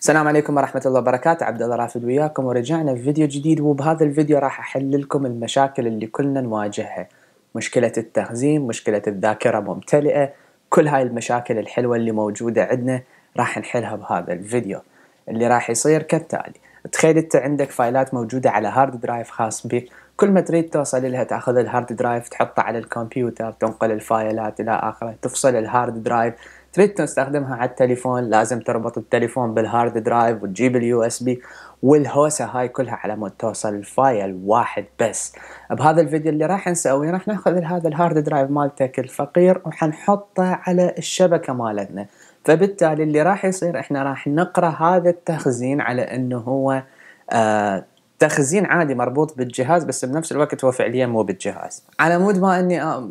السلام عليكم ورحمة الله وبركاته عبد الله رافد وياكم ورجعنا في فيديو جديد وبهذا الفيديو راح أحل لكم المشاكل اللي كلنا نواجهها مشكلة التخزين مشكلة الذاكرة ممتلئة كل هاي المشاكل الحلوة اللي موجودة عندنا راح نحلها بهذا الفيديو اللي راح يصير كالتالي تخيل انت عندك فايلات موجودة على هارد درايف خاص بك كل ما تريد توصل لها تاخذ الهارد درايف تحطه على الكمبيوتر تنقل الفايلات الى اخره تفصل الهارد درايف تريد تستخدمها على التليفون لازم تربط التليفون بالهارد درايف وتجيب اليو اس بي والهوسه هاي كلها على مود توصل الفايل واحد بس بهذا الفيديو اللي راح نسويه راح ناخذ هذا الهارد درايف مالتك الفقير وحنحطه على الشبكه مالتنا فبالتالي اللي راح يصير احنا راح نقرا هذا التخزين على انه هو آه تخزين عادي مربوط بالجهاز بس بنفس الوقت هو فعليا مو بالجهاز على مود ما اني آه،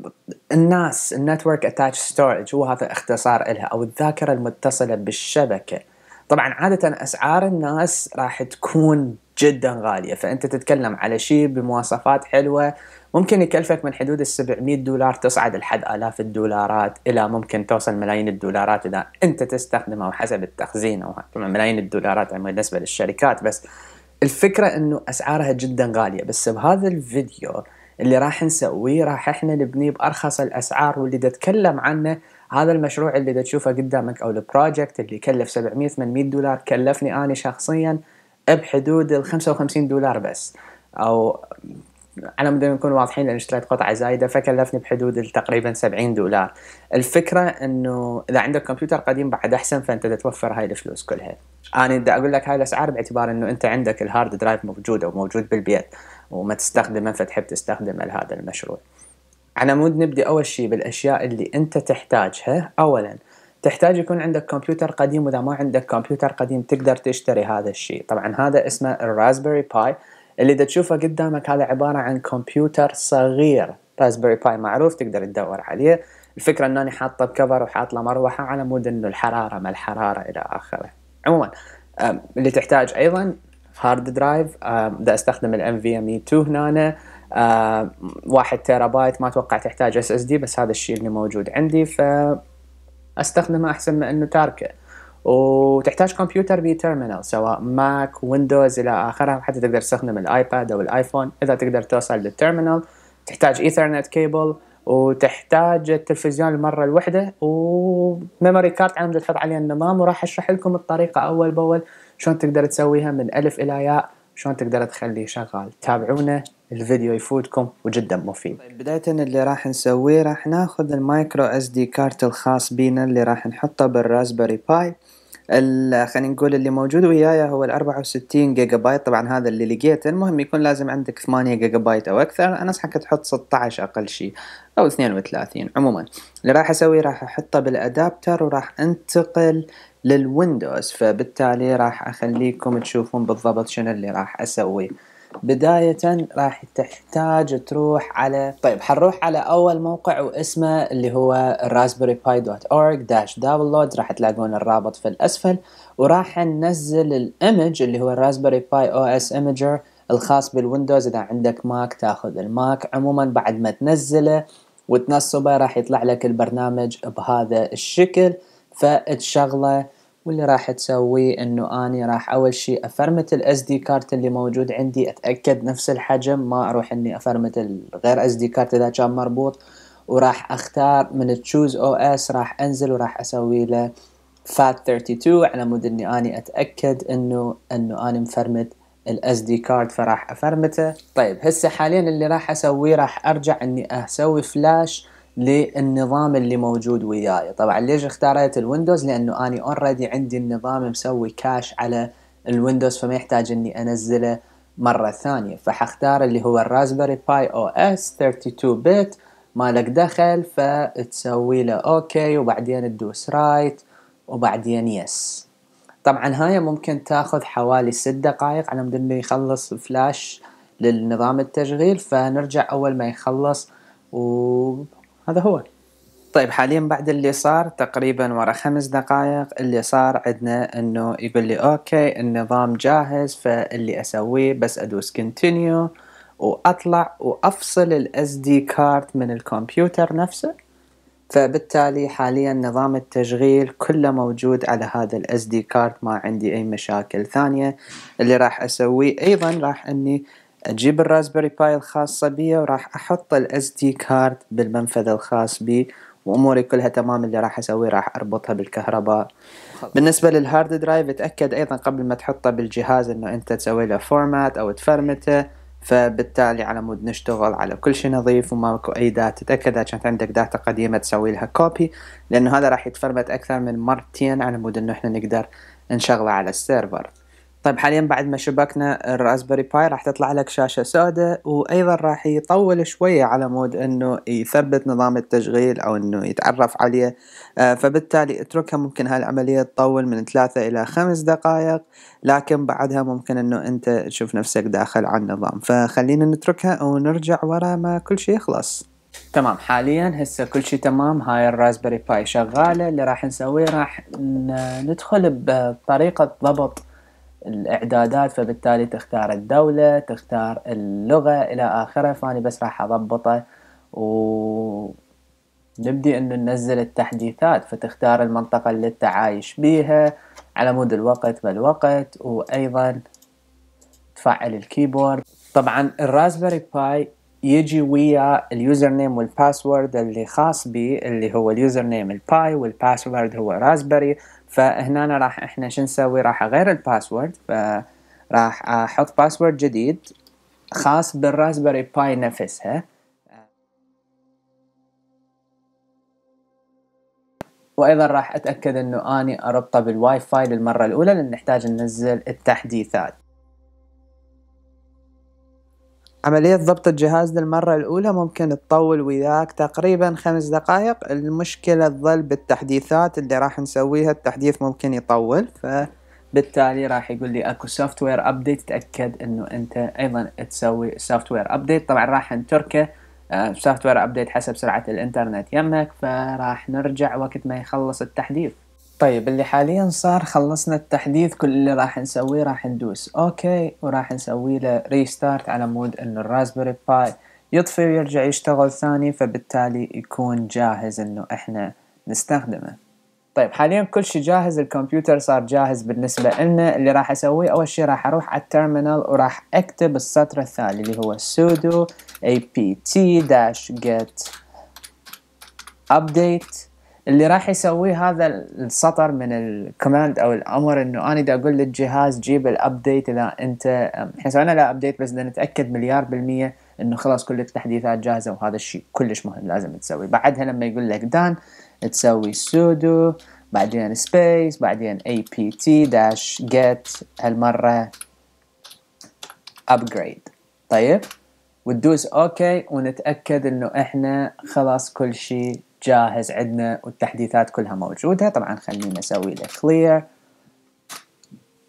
الناس النتورك اتاتش ستورج هو هذا اختصار لها او الذاكره المتصله بالشبكه طبعا عاده اسعار الناس راح تكون جدا غاليه فانت تتكلم على شيء بمواصفات حلوه ممكن يكلفك من حدود ال 700 دولار تصعد لحد آلاف الدولارات إلى ممكن توصل ملايين الدولارات إذا أنت تستخدمه وحسب التخزين أو ملايين الدولارات بالنسبة للشركات بس الفكره انه اسعارها جدا غاليه بس بهذا الفيديو اللي راح نسويه راح احنا نبنيه بارخص الاسعار واللي تتكلم عنه هذا المشروع اللي تشوفه قدامك او البروجكت اللي كلف 700 800 دولار كلفني انا شخصيا بحدود ال 55 دولار بس او على مود نكون واضحين لان اشتريت قطعه زايده فكلفني بحدود تقريبا 70 دولار الفكره انه اذا عندك كمبيوتر قديم بعد احسن فانت توفر هاي الفلوس كلها انا بدي اقول لك هاي الاسعار باعتبار انه انت عندك الهارد درايف موجود او موجود بالبيت وما تستخدمه فتحب تستخدمه لهذا المشروع على مود نبدي اول شيء بالاشياء اللي انت تحتاجها اولا تحتاج يكون عندك كمبيوتر قديم واذا ما عندك كمبيوتر قديم تقدر تشتري هذا الشيء طبعا هذا اسمه الرازبري باي اللي دا تشوفه قدامك هذا عبارة عن كمبيوتر صغير رازبري باي معروف تقدر تدور عليه الفكرة انا حاطه بكفر وحاطة مروحة على مود انه الحرارة ما الحرارة الى اخره عموما اللي تحتاج ايضا هارد درايف دا استخدم ال في 2 هنا واحد تيرا بايت ما اتوقع تحتاج اس اس دي بس هذا الشيء اللي موجود عندي فاستخدمه احسن من انه تاركه وتحتاج كمبيوتر بتيرمينال سواء ماك ويندوز الى اخره حتى تقدر تستخدم الايباد او الايفون اذا تقدر توصل للتيرمينال تحتاج ايثرنت كيبل وتحتاج التلفزيون المرة الوحدة وميموري كارت عمد تحط عليه النظام وراح اشرح لكم الطريقة اول باول شلون تقدر تسويها من الف الى ياء شلون تقدر تخليه شغال تابعونا الفيديو يفوتكم وجدا مفيد طيب، بداية اللي راح نسويه راح ناخذ المايكرو اس دي كارت الخاص بينا اللي راح نحطه بالراسبري باي خلينا نقول اللي موجود وياي هو ال 64 جيجا بايت طبعا هذا اللي لقيته المهم يكون لازم عندك 8 جيجا بايت او اكثر انا انصحك تحط 16 اقل شيء او 32 عموما اللي راح اسويه راح احطه بالادابتر وراح انتقل للويندوز فبالتالي راح اخليكم تشوفون بالضبط شنو اللي راح اسويه بداية راح تحتاج تروح على طيب حنروح على أول موقع واسمه اللي هو raspberry باي دوت اورج داش download راح تلاقون الرابط في الأسفل وراح ننزل الإيمج اللي هو باي أو إس إيمجر الخاص بالويندوز إذا عندك ماك تاخذ الماك عموما بعد ما تنزله وتنصبه راح يطلع لك البرنامج بهذا الشكل فتشغله واللي راح تسويه انه اني راح اول شيء افرمت الاس دي كارت اللي موجود عندي اتاكد نفس الحجم ما اروح اني افرمت غير اس دي كارت اذا كان مربوط وراح اختار من تشوز او اس راح انزل وراح اسوي له فات 32 على مود اني اني اتاكد انه انه اني مفرمت الاس دي كارد فراح افرمته طيب هسه حاليا اللي راح اسويه راح ارجع اني اسوي فلاش للنظام اللي موجود وياي طبعا ليش اختاريت الويندوز لانه اني اوريدي عندي النظام مسوي كاش على الويندوز فما يحتاج اني انزله مرة ثانية فحختار اللي هو الرازبري باي او اس 32 بت مالك دخل فتسوي له اوكي وبعدين تدوس رايت وبعدين يس طبعا هاي ممكن تاخذ حوالي 6 دقائق على مود انه يخلص فلاش للنظام التشغيل فنرجع اول ما يخلص و هذا هو طيب حاليا بعد اللي صار تقريبا ورا خمس دقائق اللي صار عندنا انه يقول لي اوكي النظام جاهز فاللي اسويه بس ادوس كونتينيو واطلع وافصل الاس دي كارد من الكمبيوتر نفسه فبالتالي حاليا نظام التشغيل كله موجود على هذا الاس دي كارد ما عندي اي مشاكل ثانية اللي راح اسويه ايضا راح اني اجيب الرازبري باي الخاصة بي وراح احط الاس دي كارد بالمنفذ الخاص بي واموري كلها تمام اللي راح اسويه راح اربطها بالكهرباء بالنسبه للهارد درايف اتاكد ايضا قبل ما تحطه بالجهاز انه انت تسوي له فورمات او تفرمته فبالتالي على مود نشتغل على كل شيء نظيف وماكو اي داتا تتاكد اذا كانت عندك داتا قديمه تسوي لها كوبي لانه هذا راح يتفرمت اكثر من مرتين على مود انه احنا نقدر نشغله على السيرفر طيب حاليا بعد ما شبكنا الراسبري باي راح تطلع لك شاشة سوداء وايضا راح يطول شوية على مود انه يثبت نظام التشغيل او انه يتعرف عليه آه، فبالتالي اتركها ممكن هالعملية تطول من ثلاثة الى خمس دقائق لكن بعدها ممكن انه انت تشوف نفسك داخل على النظام فخلينا نتركها ونرجع ورا ما كل شيء يخلص تمام حاليا هسه كل شيء تمام هاي الراسبري باي شغالة اللي راح نسويه راح ندخل بطريقة ضبط الاعدادات فبالتالي تختار الدولة تختار اللغة الى اخره فاني بس راح اضبطه و نبدي انه ننزل التحديثات فتختار المنطقة اللي انت عايش بيها على مود الوقت بالوقت وايضا تفعل الكيبورد طبعا الرازبري باي يجي ويا اليوزر نيم والباسورد اللي خاص بي اللي هو اليوزر نيم الباي والباسورد هو رازبري فهنا أنا راح احنا شو نسوي راح اغير الباسورد راح احط باسورد جديد خاص بالراسبري باي نفسها وايضا راح اتاكد انه اني اربطه بالواي فاي للمره الاولى لان نحتاج ننزل التحديثات عملية ضبط الجهاز للمرة الأولى ممكن تطول وياك تقريبا خمس دقائق المشكلة تظل بالتحديثات اللي راح نسويها التحديث ممكن يطول ف... بالتالي راح يقول لي اكو سوفت وير ابديت تأكد انه انت ايضا تسوي سوفت وير ابديت طبعا راح نتركه سوفت وير ابديت حسب سرعة الانترنت يمك فراح نرجع وقت ما يخلص التحديث طيب اللي حاليا صار خلصنا التحديث كل اللي راح نسويه راح ندوس اوكي وراح نسوي له ريستارت على مود انه الرازبري باي يطفي ويرجع يشتغل ثاني فبالتالي يكون جاهز انه احنا نستخدمه طيب حاليا كل شيء جاهز الكمبيوتر صار جاهز بالنسبة لنا اللي راح اسويه اول شيء راح اروح على التيرمينال وراح اكتب السطر الثاني اللي هو sudo apt-get update اللي راح يسوي هذا السطر من الكوماند او الامر انه انا دا اقول للجهاز جيب الابديت اذا انت احنا سوينا له ابديت بس نتاكد مليار بالميه انه خلاص كل التحديثات جاهزه وهذا الشيء كلش مهم لازم تسوي بعدها لما يقول لك دان تسوي سودو بعدين سبيس بعدين اي بي تي داش جيت هالمره ابجريد طيب وتدوس اوكي ونتاكد انه احنا خلاص كل شيء جاهز عندنا والتحديثات كلها موجودة طبعا خليني اسوي له كلير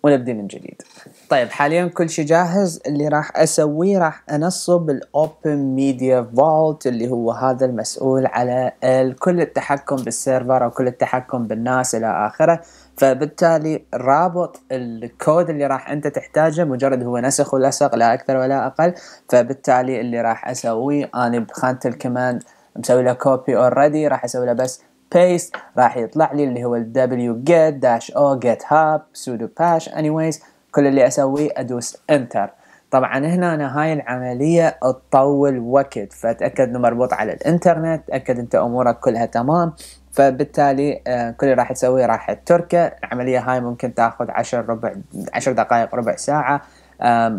ونبدأ من جديد طيب حاليا كل شيء جاهز اللي راح اسويه راح انصب الاوبن ميديا فولت اللي هو هذا المسؤول على كل التحكم بالسيرفر او كل التحكم بالناس الى اخره فبالتالي رابط الكود اللي راح انت تحتاجه مجرد هو نسخ ولصق لا اكثر ولا اقل فبالتالي اللي راح اسويه انا بخانه الكوماند مسوي له كوبي اوريدي راح اسوي له بس بيست راح يطلع لي اللي هو ال جيت داش او جيت هاب سودو باش اني وايز كل اللي اسويه ادوس انتر طبعا هنا أنا هاي العملية تطول وقت فتأكد انه مربوط على الانترنت تأكد انت امورك كلها تمام فبالتالي آه، كل اللي راح تسويه راح تركه العملية هاي ممكن تاخذ عشر ربع عشر دقائق ربع ساعة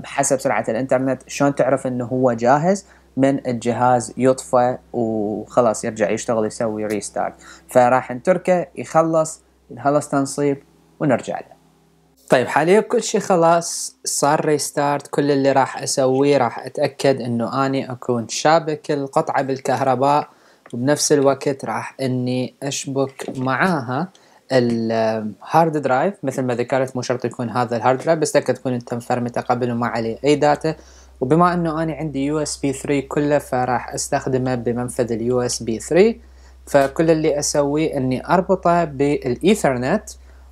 حسب سرعة الانترنت شلون تعرف انه هو جاهز من الجهاز يطفى وخلاص يرجع يشتغل يسوي ريستارت فراح نتركه يخلص نخلص تنصيب ونرجع له طيب حاليا كل شيء خلاص صار ريستارت كل اللي راح اسويه راح اتاكد انه اني اكون شابك القطعه بالكهرباء وبنفس الوقت راح اني اشبك معاها الهارد درايف مثل ما ذكرت مو شرط يكون هذا الهارد درايف بس تكون انت مفرمته قبل وما عليه اي داتا وبما انه انا عندي يو اس بي 3 كله فراح استخدمه بمنفذ اليو اس بي 3 فكل اللي اسويه اني اربطه بالايثرنت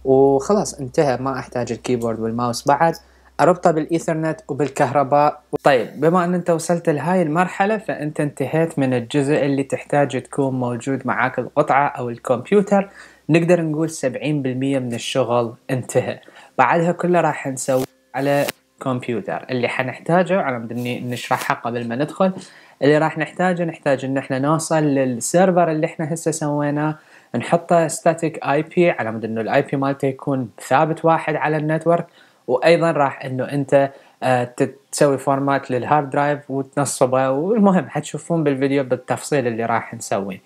وخلاص انتهى ما احتاج الكيبورد والماوس بعد اربطه بالايثرنت وبالكهرباء طيب بما ان انت وصلت لهاي المرحلة فانت انتهيت من الجزء اللي تحتاج تكون موجود معاك القطعة او الكمبيوتر نقدر نقول 70% من الشغل انتهى بعدها كله راح نسوي على كمبيوتر اللي حنحتاجه على مود اني نشرحها قبل ما ندخل اللي راح نحتاجه نحتاج ان احنا نوصل للسيرفر اللي احنا هسه سويناه نحطه ستاتيك اي بي على مود انه الاي بي مالته يكون ثابت واحد على النتورك وايضا راح انه انت آه، تسوي فورمات للهارد درايف وتنصبه والمهم حتشوفون بالفيديو بالتفصيل اللي راح نسويه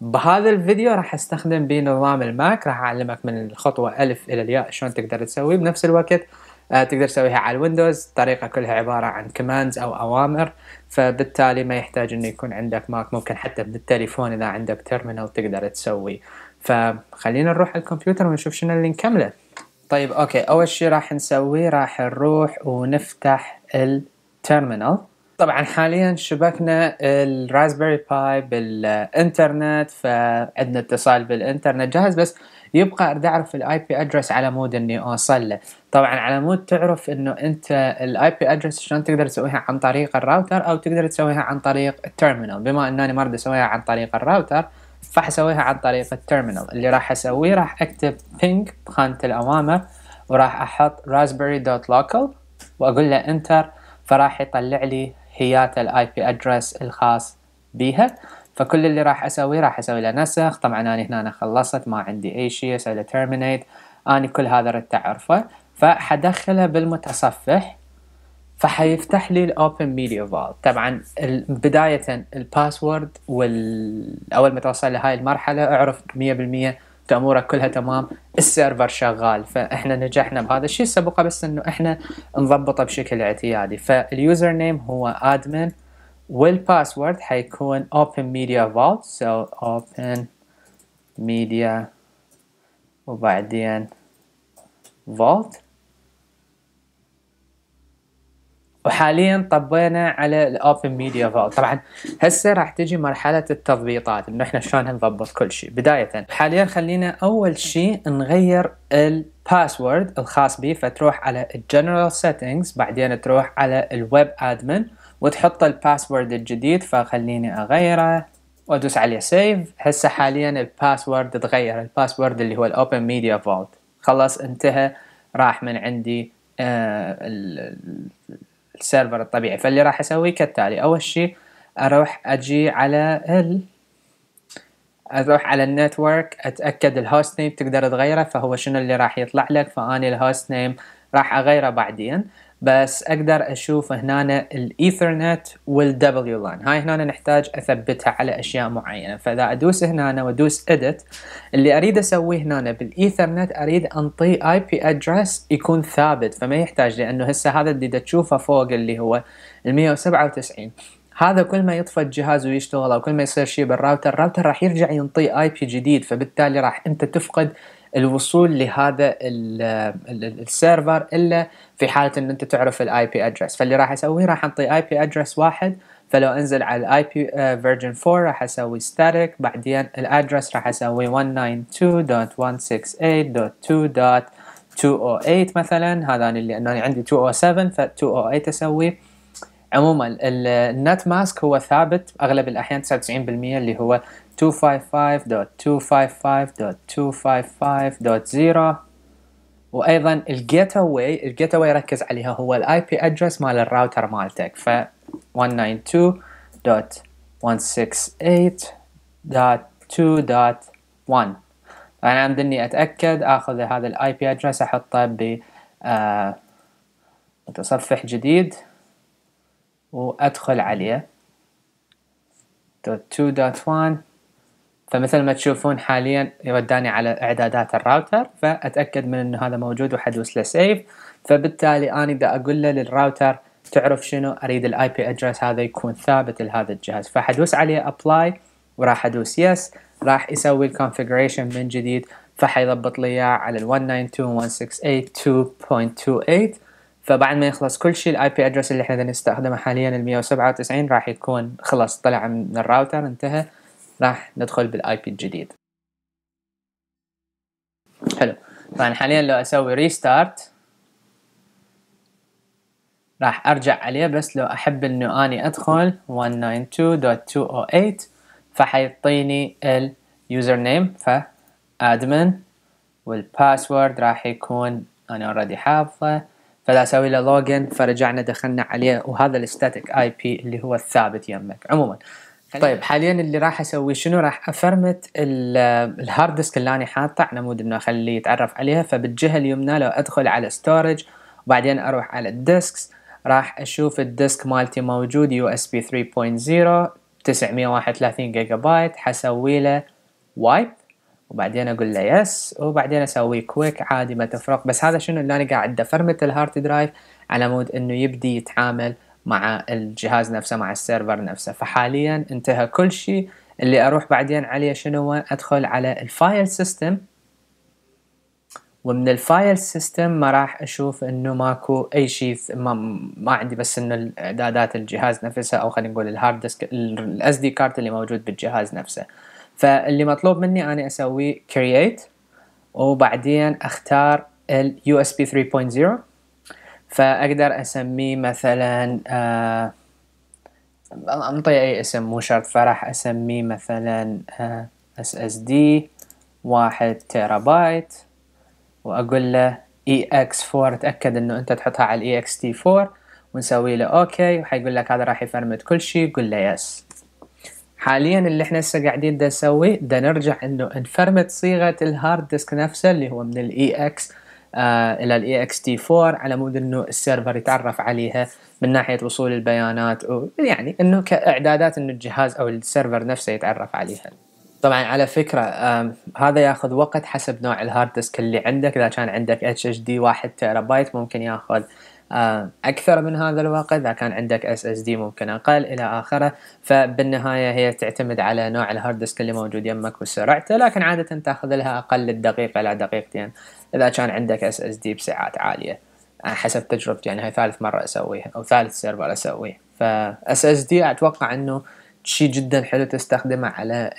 بهذا الفيديو راح استخدم بنظام الماك راح اعلمك من الخطوة الف الى الياء شلون تقدر تسويه بنفس الوقت آه، تقدر تسويها على الويندوز الطريقه كلها عباره عن كوماندز او اوامر فبالتالي ما يحتاج انه يكون عندك ماك ممكن حتى بالتليفون اذا عندك تيرمينال تقدر تسوي فخلينا نروح على الكمبيوتر ونشوف شنو اللي نكمله طيب اوكي اول شيء راح نسويه راح نروح ونفتح التيرمينال طبعا حاليا شبكنا الرازبري باي بالانترنت فعندنا اتصال بالانترنت جاهز بس يبقى اريد اعرف الاي بي ادرس على مود اني اوصل له طبعا على مود تعرف انه انت الاي بي ادرس شلون تقدر تسويها عن طريق الراوتر او تقدر تسويها عن طريق التيرمينال بما انني ما اريد اسويها عن طريق الراوتر فحسويها عن طريق التيرمينال اللي راح اسويه راح اكتب ping بخانة الاوامر وراح احط راسبيري لوكال واقول له انتر فراح يطلع لي هيات الاي بي ادرس الخاص بيها فكل اللي راح اسويه راح اسوي له نسخ طبعا انا هنا أنا خلصت ما عندي اي شيء اسوي له تيرمينيت اني كل هذا ردت اعرفه فحدخله بالمتصفح فحيفتح لي الاوبن ميديا فولت طبعا بدايه الباسورد والاول ما توصل لهاي المرحله اعرف 100% امورك كلها تمام السيرفر شغال فاحنا نجحنا بهذا الشيء سبقه بس انه احنا نضبطه بشكل اعتيادي فاليوزر نيم هو ادمن والباسورد حيكون open media vault so open media وبعدين vault وحاليا طبينا على الاوبن ميديا فولت طبعا هسه راح تجي مرحله التضبيطات انه احنا شلون نضبط كل شيء بدايه حاليا خلينا اول شيء نغير الباسورد الخاص بي فتروح على الجنرال سيتنجز بعدين تروح على الويب ادمن وتحط الباسورد الجديد فخليني اغيره وادوس عليه سيف هسه حاليا الباسورد تغير الباسورد اللي هو الاوبن ميديا فولت خلاص انتهى راح من عندي آه، السيرفر الطبيعي فاللي راح اسويه كالتالي اول شيء اروح اجي على ال اروح على النتورك اتاكد الهوست نيم تقدر تغيره فهو شنو اللي راح يطلع لك فاني الهوست نيم راح اغيره بعدين بس اقدر اشوف هنا الايثرنت والدبليو لاين هاي هنا نحتاج اثبتها على اشياء معينه فاذا ادوس هنا وادوس اديت اللي اريد اسويه هنا بالايثرنت اريد انطي اي بي ادرس يكون ثابت فما يحتاج لانه هسه هذا اللي تشوفه فوق اللي هو ال 197 هذا كل ما يطفى الجهاز ويشتغل او كل ما يصير شيء بالراوتر الراوتر راح يرجع ينطي اي بي جديد فبالتالي راح انت تفقد الوصول لهذا السيرفر الا في حاله ان انت تعرف الاي بي ادرس فاللي راح اسويه راح انطي اي بي ادرس واحد فلو انزل على الاي بي فيرجن 4 راح اسوي ستاتيك بعدين الادرس راح اسوي 192.168.2.208 مثلا هذا اللي انه عندي 207 ف 208 اسوي عموما النت ماسك هو ثابت اغلب الاحيان 99% اللي هو 255.255.255.0 وايضا الجيت اواي الجيت اواي ركز عليها هو الاي بي ادرس مال الراوتر مالتك ف 192.168.2.1 انا عندني اتاكد اخذ هذا الاي بي ادرس احطه ب آه، متصفح جديد وادخل عليه 2.1 فمثل ما تشوفون حاليا يوداني على اعدادات الراوتر فاتاكد من انه هذا موجود وحدوس له سيف فبالتالي انا اذا اقول له للراوتر تعرف شنو اريد الاي بي ادرس هذا يكون ثابت لهذا الجهاز فحدوس عليه ابلاي وراح ادوس يس راح يسوي الكونفيجريشن من جديد فحيضبط لي اياه على ال 192.168.2.8 فبعد ما يخلص كل شيء الاي بي ادرس اللي احنا نستخدمه حاليا ال 197 راح يكون خلص طلع من الراوتر انتهى راح ندخل بالاي بي الجديد حلو طبعا حاليا لو اسوي ريستارت راح ارجع عليه بس لو احب انه اني ادخل 192.208 فحيعطيني اليوزر نيم ادمن والباسورد راح يكون انا اوريدي حافظه فلا اسوي له لوجن فرجعنا دخلنا عليه وهذا الستاتيك اي بي اللي هو الثابت يمك عموما طيب حاليا اللي راح اسوي شنو راح افرمت الهارد ديسك اللي انا حاطه على مود انه اخليه يتعرف عليها فبالجهه اليمنى لو ادخل على ستورج وبعدين اروح على الديسكس راح اشوف الديسك مالتي موجود يو اس بي 3.0 931 جيجا بايت حسوي له وايب وبعدين اقول له يس وبعدين اسوي كويك عادي ما تفرق بس هذا شنو اللي انا قاعد افرمت الهارد درايف على مود انه يبدي يتعامل مع الجهاز نفسه مع السيرفر نفسه فحاليا انتهى كل شيء اللي اروح بعدين عليه شنو ادخل على الفايل سيستم ومن الفايل سيستم ما راح اشوف انه ماكو اي شيء ما, ما عندي بس انه الاعدادات الجهاز نفسه او خلينا نقول الهارد ديسك الاس دي كارت اللي موجود بالجهاز نفسه فاللي مطلوب مني انا اسوي كرييت وبعدين اختار اليو اس بي 3.0 فاقدر اسميه مثلا آه انطي اي اسم مو شرط فراح اسميه مثلا اس اس دي واحد تيرا بايت واقول له اي اكس 4 تاكد انه انت تحطها على الاي اكس تي 4 ونسوي له اوكي وحيقول لك هذا راح يفرمت كل شيء قول له يس حاليا اللي احنا هسه قاعدين دا نسوي دا نرجع انه نفرمت صيغه الهارد ديسك نفسه اللي هو من الاي اكس e آه، الى الاي اكس تي 4 على مود انه السيرفر يتعرف عليها من ناحيه وصول البيانات يعني انه كاعدادات انه الجهاز او السيرفر نفسه يتعرف عليها. طبعا على فكره هذا ياخذ وقت حسب نوع الهارد ديسك اللي عندك اذا كان عندك اتش اتش دي 1 تيرا بايت ممكن ياخذ آه، اكثر من هذا الواقع اذا كان عندك اس اس دي ممكن اقل الى اخره فبالنهايه هي تعتمد على نوع الهارد ديسك اللي موجود يمك وسرعته لكن عاده تاخذ لها اقل الدقيقه الى دقيقتين اذا كان عندك اس اس دي بسعات عاليه حسب تجربتي يعني هاي ثالث مره اسويها او ثالث سيرفر اسويه فاس اس دي اتوقع انه شيء جدا حلو تستخدمه على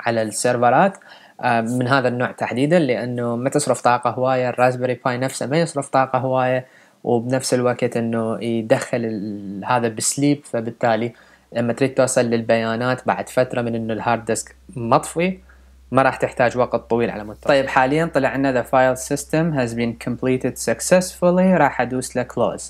على السيرفرات آه، من هذا النوع تحديدا لانه ما تصرف طاقه هوايه الرازبري باي نفسه ما يصرف طاقه هوايه وبنفس الوقت انه يدخل هذا بسليب فبالتالي لما تريد توصل للبيانات بعد فتره من انه الهارد ديسك مطفي ما راح تحتاج وقت طويل على مود طيب حاليا طلع لنا the file system has been completed successfully راح ادوس له close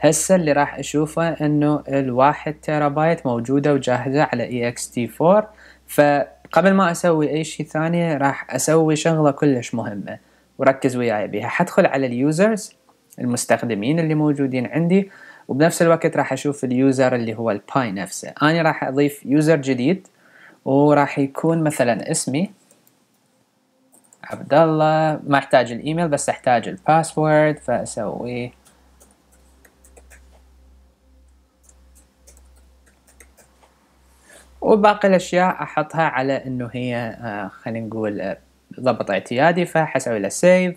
هسه اللي راح اشوفه انه الواحد تيرابايت موجوده وجاهزه على ext4 فقبل ما اسوي اي شيء ثاني راح اسوي شغله كلش مهمه وركز وياي بيها حدخل على اليوزرز المستخدمين اللي موجودين عندي وبنفس الوقت راح اشوف اليوزر اللي هو الباي نفسه انا راح اضيف يوزر جديد وراح يكون مثلا اسمي عبد الله ما احتاج الايميل بس احتاج الباسورد فاسوي وباقي الاشياء احطها على انه هي آه، خلينا نقول آه، ضبط اعتيادي فحسوي له سيف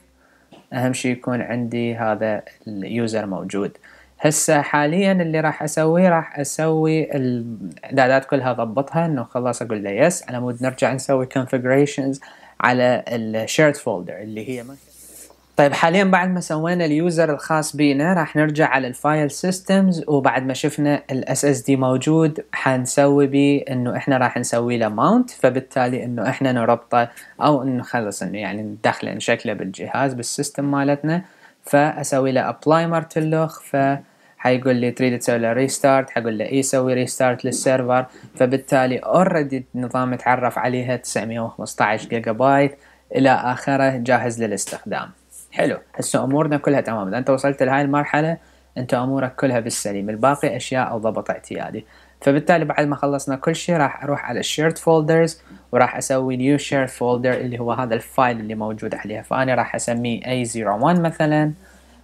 اهم شيء يكون عندي هذا اليوزر موجود هسه حاليا اللي راح اسويه راح اسوي الاعدادات كلها ضبطها انه خلاص اقول له يس على مود نرجع نسوي كونفيجريشنز على الشيرد فولدر اللي هي طيب حاليا بعد ما سوينا اليوزر الخاص بينا راح نرجع على الفايل سيستمز وبعد ما شفنا الاس اس دي موجود حنسوي به انه احنا راح نسوي له ماونت فبالتالي انه احنا نربطه او انه خلص انه يعني ندخله نشكله بالجهاز بالسيستم مالتنا فاسوي له ابلاي مرتلوخ ف حيقول لي تريد تسوي له ريستارت حقول له اي سوي ريستارت للسيرفر فبالتالي اوريدي النظام تعرف عليها 915 جيجا بايت الى اخره جاهز للاستخدام حلو هسه امورنا كلها تمام اذا انت وصلت لهاي المرحله انت امورك كلها بالسليم الباقي اشياء او ضبط اعتيادي فبالتالي بعد ما خلصنا كل شيء راح اروح على الشيرت فولدرز وراح اسوي نيو شير فولدر اللي هو هذا الفايل اللي موجود عليها فانا راح اسميه اي 01 مثلا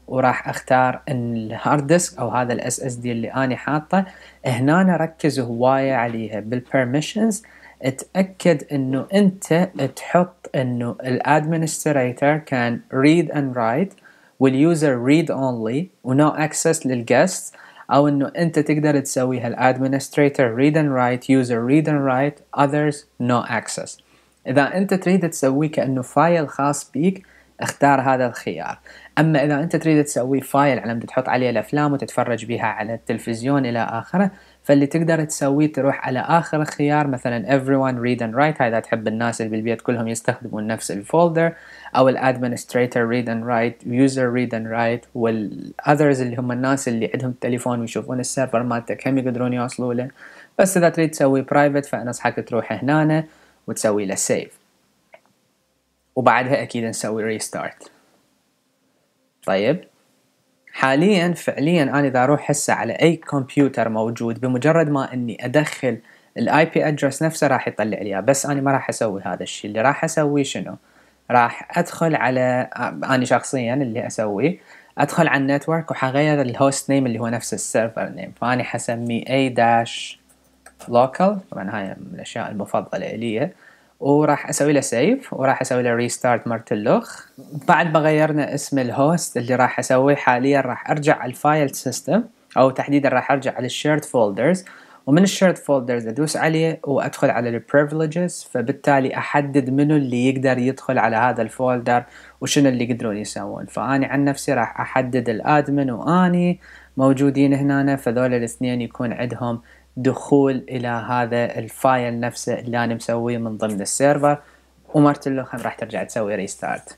وراح اختار الهارد ديسك او هذا الاس اس دي اللي انا حاطه هنا ركز هوايه عليها بالبرميشنز اتاكد انه انت تحط انه الادمنستريتر كان read and write واليوزر read only ونو اكسس للجست او انه انت تقدر تسويها هالادمنستريتر read and write user read and write others no access اذا انت تريد تسوي كانه فايل خاص بيك اختار هذا الخيار اما اذا انت تريد تسوي فايل على تحط عليه الافلام وتتفرج بها على التلفزيون الى اخره فاللي تقدر تسويه تروح على آخر خيار مثلا everyone read and write هذا تحب الناس اللي بالبيت كلهم يستخدمون نفس الفولدر أو ال administrator read and write user read and write وال اللي هم الناس اللي عندهم التليفون ويشوفون السيرفر مالتك هم يقدرون يوصلوا له بس إذا تريد تسوي برايفت فأنصحك تروح هنا وتسوي له سيف وبعدها أكيد نسوي ريستارت طيب حاليا فعليا انا اذا اروح هسه على اي كمبيوتر موجود بمجرد ما اني ادخل الاي بي ادرس نفسه راح يطلع لي بس انا ما راح اسوي هذا الشيء اللي راح اسوي شنو راح ادخل على انا شخصيا اللي اسوي ادخل على النتورك وحغير الهوست نيم اللي هو نفس السيرفر نيم فاني حسمي اي داش لوكال طبعا هاي من الاشياء المفضله لي وراح اسوي له سيف وراح اسوي له ريستارت مرت اللخ بعد ما غيرنا اسم الهوست اللي راح اسويه حاليا راح ارجع على الفايل سيستم او تحديدا راح ارجع على الشيرد فولدرز ومن الشيرد فولدرز ادوس عليه وادخل على البريفليجز فبالتالي احدد منو اللي يقدر يدخل على هذا الفولدر وشنو اللي يقدرون يسوون فاني عن نفسي راح احدد الادمن واني موجودين هنا فذول الاثنين يكون عندهم دخول الى هذا الفايل نفسه اللي انا مسويه من ضمن السيرفر ومرت له راح ترجع تسوي ريستارت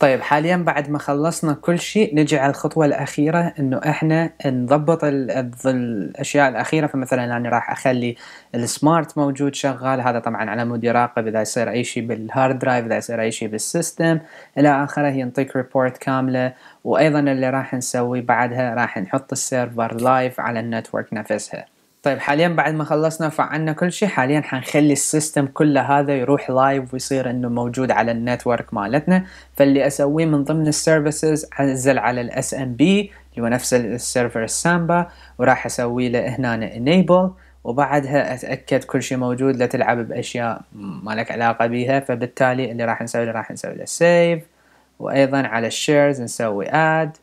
طيب حاليا بعد ما خلصنا كل شيء نجي على الخطوة الأخيرة إنه إحنا نضبط ال ال الأشياء الأخيرة فمثلا أنا يعني راح أخلي السمارت موجود شغال هذا طبعا على مود يراقب إذا يصير أي شيء بالهارد درايف إذا يصير أي شيء بالسيستم إلى آخره ينطيك ريبورت كاملة وأيضا اللي راح نسويه بعدها راح نحط السيرفر لايف على النتورك نفسها طيب حاليا بعد ما خلصنا وفعلنا كل شيء حاليا حنخلي السيستم كله هذا يروح لايف ويصير انه موجود على النتورك مالتنا فاللي اسويه من ضمن السيرفيسز انزل على الاس ام بي اللي هو نفس السيرفر السامبا وراح اسوي له هنا انيبل وبعدها اتاكد كل شيء موجود لا تلعب باشياء ما لك علاقه بيها فبالتالي اللي راح نسوي راح نسوي له سيف وايضا على الشيرز نسوي اد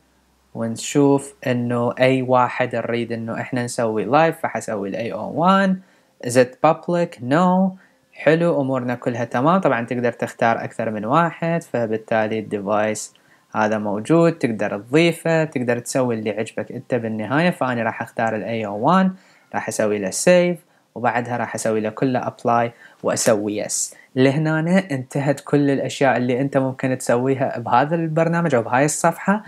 ونشوف انه اي واحد نريد انه احنا نسوي لايف فحسوي الاي او 1 it بابليك نو حلو امورنا كلها تمام طبعا تقدر تختار اكثر من واحد فبالتالي الديفايس هذا موجود تقدر تضيفه تقدر تسوي اللي عجبك انت بالنهاية فانا راح اختار الاي او 1 راح اسوي له سيف وبعدها راح اسوي له كله ابلاي واسوي يس لهنا انتهت كل الاشياء اللي انت ممكن تسويها بهذا البرنامج او بهاي الصفحة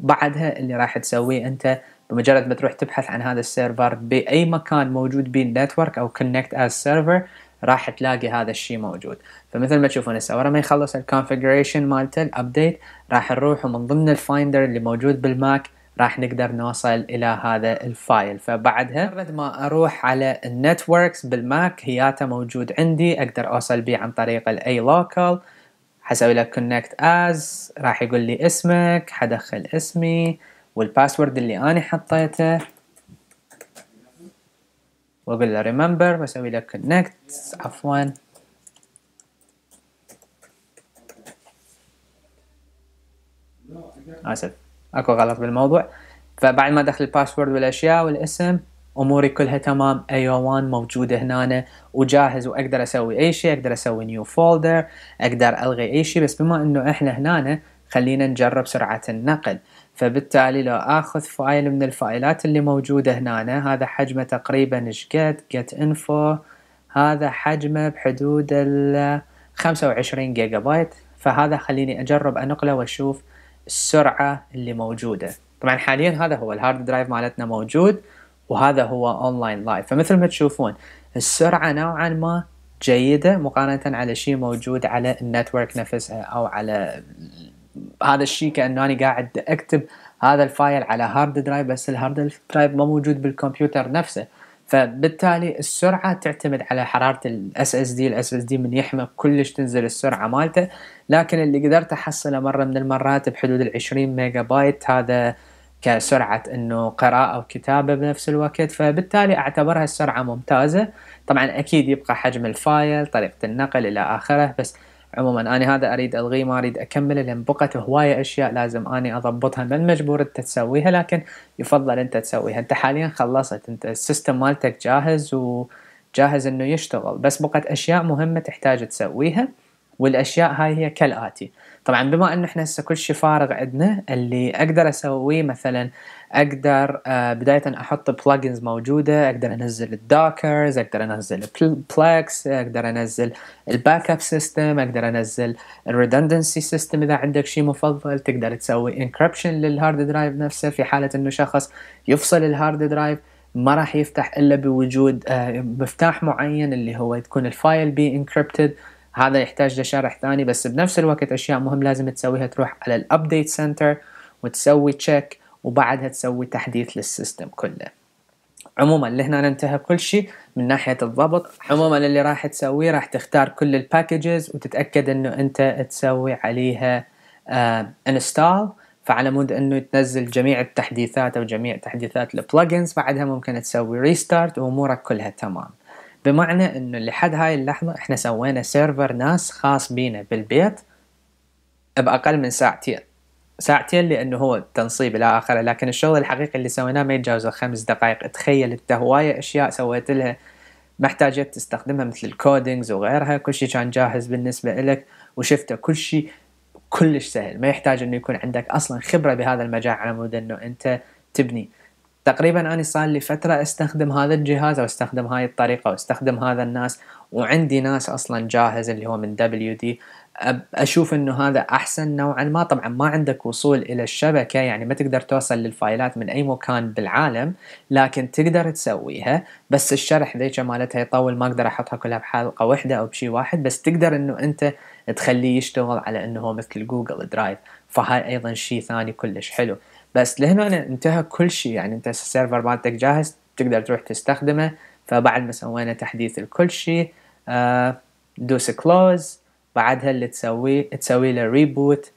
بعدها اللي راح تسويه انت بمجرد ما تروح تبحث عن هذا السيرفر باي مكان موجود به نتورك او كونكت از سيرفر راح تلاقي هذا الشيء موجود فمثل ما تشوفون هسه ورا ما يخلص الكونفجريشن مالته الابديت راح نروح ومن ضمن الفايندر اللي موجود بالماك راح نقدر نوصل الى هذا الفايل فبعدها بعد ما اروح على النتوركس بالماك هياته موجود عندي اقدر اوصل به عن طريق الاي لوكال حسوي لك كونكت از راح يقول لي اسمك حدخل اسمي والباسورد اللي انا حطيته واقول له ريمبر بسوي لك كونكت عفوا اسف اكو غلط بالموضوع فبعد ما دخل الباسورد والاشياء والاسم اموري كلها تمام اي وان موجوده هنا وجاهز واقدر اسوي اي شيء اقدر اسوي نيو فولدر اقدر الغي اي شيء بس بما انه احنا هنا خلينا نجرب سرعه النقل فبالتالي لو اخذ فايل من الفايلات اللي موجوده هنا هذا حجمه تقريبا شقد جت انفو هذا حجمه بحدود ال 25 جيجا بايت فهذا خليني اجرب انقله واشوف السرعه اللي موجوده طبعا حاليا هذا هو الهارد درايف مالتنا موجود وهذا هو اونلاين لايف فمثل ما تشوفون السرعه نوعا ما جيده مقارنه على شيء موجود على النتورك نفسها او على هذا الشيء كانه انا قاعد اكتب هذا الفايل على هارد درايف بس الهارد درايف ما موجود بالكمبيوتر نفسه فبالتالي السرعه تعتمد على حراره الاس اس دي الاس اس دي من يحمى كلش تنزل السرعه مالته لكن اللي قدرت احصله مره من المرات بحدود ال 20 ميجا بايت هذا كسرعه انه قراءه وكتابه بنفس الوقت فبالتالي اعتبرها السرعه ممتازه طبعا اكيد يبقى حجم الفايل طريقه النقل الى اخره بس عموما انا هذا اريد الغيه ما اريد اكمله لان بقت هوايه اشياء لازم اني اضبطها من مجبور انت تسويها لكن يفضل انت تسويها انت حاليا خلصت انت السيستم مالتك جاهز وجاهز انه يشتغل بس بقت اشياء مهمه تحتاج تسويها والاشياء هاي هي كالاتي طبعا بما ان احنا هسه كل شيء فارغ عندنا اللي اقدر اسويه مثلا اقدر آه، بدايه احط بلجنز موجوده اقدر انزل الدوكرز اقدر انزل بلاكس اقدر انزل الباك اب سيستم اقدر انزل الريدندنسي سيستم اذا عندك شيء مفضل تقدر تسوي انكربشن للهارد درايف نفسه في حاله انه شخص يفصل الهارد درايف ما راح يفتح الا بوجود آه، مفتاح معين اللي هو تكون الفايل بي انكربتد هذا يحتاج لشرح ثاني بس بنفس الوقت اشياء مهم لازم تسويها تروح على الابديت سنتر وتسوي تشيك وبعدها تسوي تحديث للسيستم كله عموما لهنا ننتهي كل شيء من ناحيه الضبط عموما اللي راح تسويه راح تختار كل الباكجز وتتاكد انه انت تسوي عليها انستال آه، uh, فعلى مود انه تنزل جميع التحديثات او جميع تحديثات البلجنز بعدها ممكن تسوي ريستارت وامورك كلها تمام بمعنى انه لحد هاي اللحظه احنا سوينا سيرفر ناس خاص بينا بالبيت باقل من ساعتين ساعتين لانه هو تنصيب الى اخره لكن الشغل الحقيقي اللي سويناه ما يتجاوز الخمس دقائق تخيل انت هوايه اشياء سويت لها احتاجت تستخدمها مثل الكودينجز وغيرها كل شيء كان جاهز بالنسبة لك وشفته كل شيء كلش سهل ما يحتاج انه يكون عندك اصلا خبرة بهذا المجال على مود انه انت تبني تقريبا أنا صار لي فترة أستخدم هذا الجهاز أو أستخدم هاي الطريقة أو أستخدم هذا الناس وعندي ناس أصلا جاهز اللي هو من دبليو دي أشوف أنه هذا أحسن نوعا ما طبعا ما عندك وصول إلى الشبكة يعني ما تقدر توصل للفايلات من أي مكان بالعالم لكن تقدر تسويها بس الشرح ذيك مالتها يطول ما أقدر أحطها كلها بحلقة واحدة أو بشي واحد بس تقدر أنه أنت تخليه يشتغل على أنه هو مثل جوجل درايف فهاي أيضا شيء ثاني كلش حلو بس لهنا أنا انتهى كل شيء يعني انت السيرفر مالتك جاهز تقدر تروح تستخدمه فبعد ما سوينا تحديث لكل شيء آه، دوس كلوز بعدها اللي تسويه تسوي له ريبوت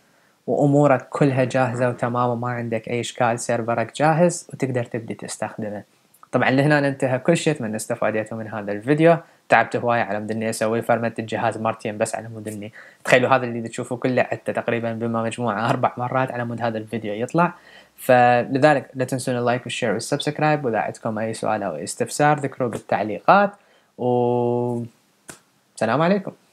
وامورك كلها جاهزه وتمام وما عندك اي اشكال سيرفرك جاهز وتقدر تبدي تستخدمه طبعا لهنا انتهى كل شيء اتمنى استفاديتوا من هذا الفيديو تعبت هواي على مود اني اسوي فرمت الجهاز مرتين بس على مود تخيلوا هذا اللي تشوفوه كله حتى تقريبا بما مجموعه اربع مرات على مود هذا الفيديو يطلع فلذلك لا تنسون اللايك والشير والسبسكرايب واذا عندكم اي سؤال او استفسار ذكروه بالتعليقات و السلام عليكم